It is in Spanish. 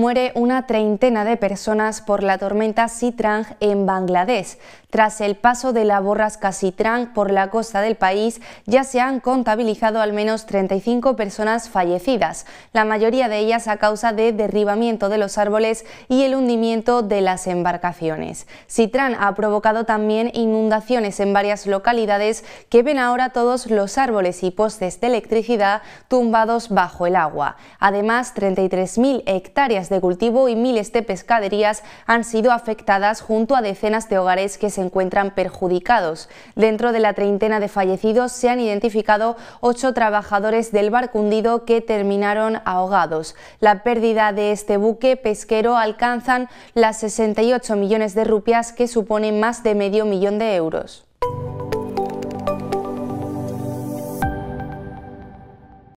muere una treintena de personas por la tormenta Sitrang en Bangladesh. Tras el paso de la borrasca Sitrang por la costa del país, ya se han contabilizado al menos 35 personas fallecidas, la mayoría de ellas a causa de derribamiento de los árboles y el hundimiento de las embarcaciones. Sitrang ha provocado también inundaciones en varias localidades que ven ahora todos los árboles y postes de electricidad tumbados bajo el agua. Además, 33.000 hectáreas de cultivo y miles de pescaderías han sido afectadas junto a decenas de hogares que se encuentran perjudicados. Dentro de la treintena de fallecidos se han identificado ocho trabajadores del barco hundido que terminaron ahogados. La pérdida de este buque pesquero alcanzan las 68 millones de rupias que suponen más de medio millón de euros.